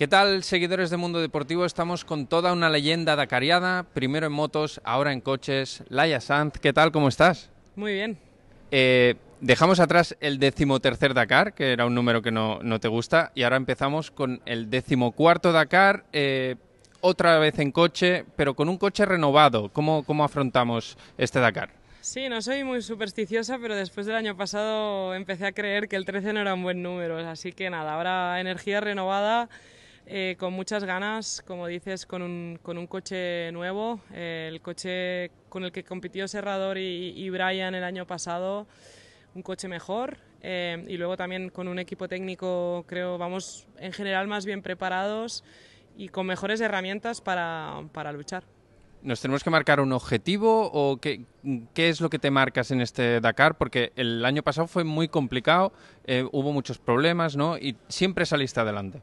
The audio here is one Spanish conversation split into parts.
¿Qué tal, seguidores de Mundo Deportivo? Estamos con toda una leyenda dacariada, primero en motos, ahora en coches. Laia Sanz, ¿qué tal? ¿Cómo estás? Muy bien. Eh, dejamos atrás el decimotercer Dakar, que era un número que no, te gusta, y ahora empezamos con el decimocuarto Dakar, eh, otra vez en coche, pero con un coche renovado. ¿Cómo, cómo afrontamos este Dakar? Sí, no soy muy supersticiosa, pero después del año pasado empecé a creer que el 13 no era un buen número, así que nada, ahora energía renovada eh, con muchas ganas, como dices, con un, con un coche nuevo, eh, el coche con el que compitió Serrador y, Brian el año pasado, un coche mejor, eh, y luego también con un equipo técnico, creo, vamos en general más bien preparados y con mejores herramientas para, para luchar. ¿Nos tenemos que marcar un objetivo o qué, qué, es lo que te marcas en este Dakar? Porque el año pasado fue muy complicado, hubo muchos problemas, ¿no? Y siempre saliste adelante.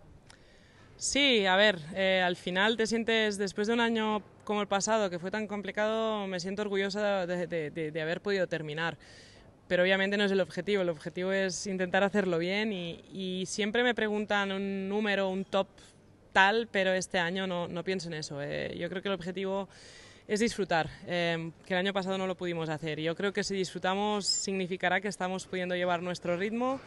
Sí, a ver, eh, al final te sientes, después de un año como el pasado, que fue tan complicado, me siento orgullosa de, haber podido terminar. Pero obviamente no es el objetivo, el objetivo es intentar hacerlo bien y, siempre me preguntan un número, un top tal, pero este año no, no pienso en eso. Eh, yo creo que el objetivo es disfrutar, eh, que el año pasado no lo pudimos hacer. Yo creo que si disfrutamos significará que estamos pudiendo llevar nuestro ritmo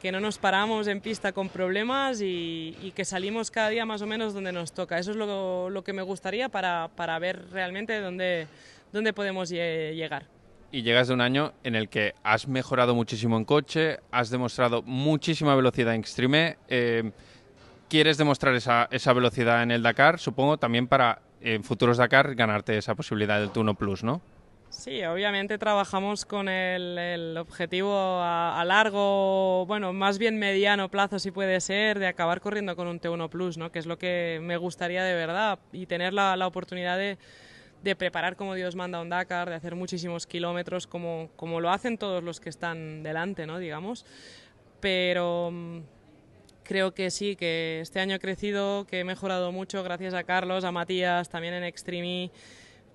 que no nos paramos en pista con problemas y, que salimos cada día más o menos donde nos toca. Eso es lo, que me gustaría para, para ver realmente dónde, dónde podemos llegar. Y llegas de un año en el que has mejorado muchísimo en coche, has demostrado muchísima velocidad en Extreme. Eh, quieres demostrar esa, esa, velocidad en el Dakar, supongo, también para en futuros Dakar ganarte esa posibilidad del turno Plus, ¿no? Sí, obviamente trabajamos con el, objetivo a, largo, bueno, más bien mediano plazo si puede ser, de acabar corriendo con un T1 Plus, ¿no? que es lo que me gustaría de verdad y tener la, oportunidad de, preparar como Dios manda un Dakar, de hacer muchísimos kilómetros como, lo hacen todos los que están delante, ¿no? digamos. Pero mm, creo que sí, que este año he crecido, que he mejorado mucho gracias a Carlos, a Matías, también en Extreme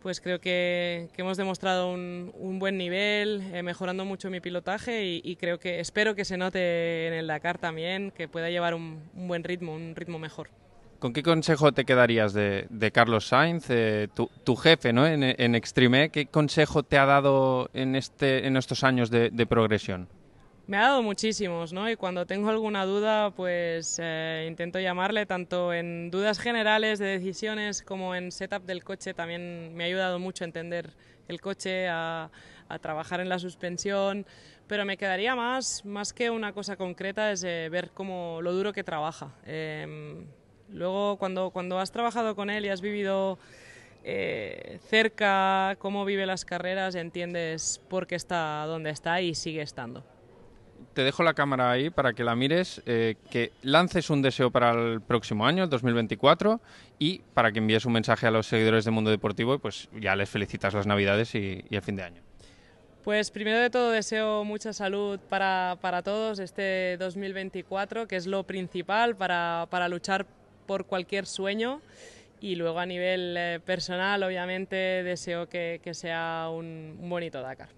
pues creo que, hemos demostrado un, buen nivel, eh, mejorando mucho mi pilotaje y, creo que espero que se note en el Dakar también, que pueda llevar un, buen ritmo, un ritmo mejor. ¿Con qué consejo te quedarías de, Carlos Sainz, eh, tu, jefe ¿no? en, Extreme? ¿Qué consejo te ha dado en, este, estos años de progresión? Me ha dado muchísimos, ¿no? Y cuando tengo alguna duda, pues eh, intento llamarle tanto en dudas generales de decisiones como en setup del coche. También me ha ayudado mucho a entender el coche, a, trabajar en la suspensión. Pero me quedaría más, más que una cosa concreta, es eh, ver cómo lo duro que trabaja. Em, luego, cuando, cuando has trabajado con él y has vivido eh, cerca cómo vive las carreras, entiendes por qué está donde está y sigue estando te dejo la cámara ahí para que la mires, eh, que lances un deseo para el próximo año, el 2024, y para que envíes un mensaje a los seguidores de Mundo Deportivo y pues ya les felicitas las Navidades y, el fin de año. Pues primero de todo deseo mucha salud para, todos este 2024, que es lo principal para, luchar por cualquier sueño. Y luego a nivel eh, personal, obviamente, deseo que, sea un bonito Dakar.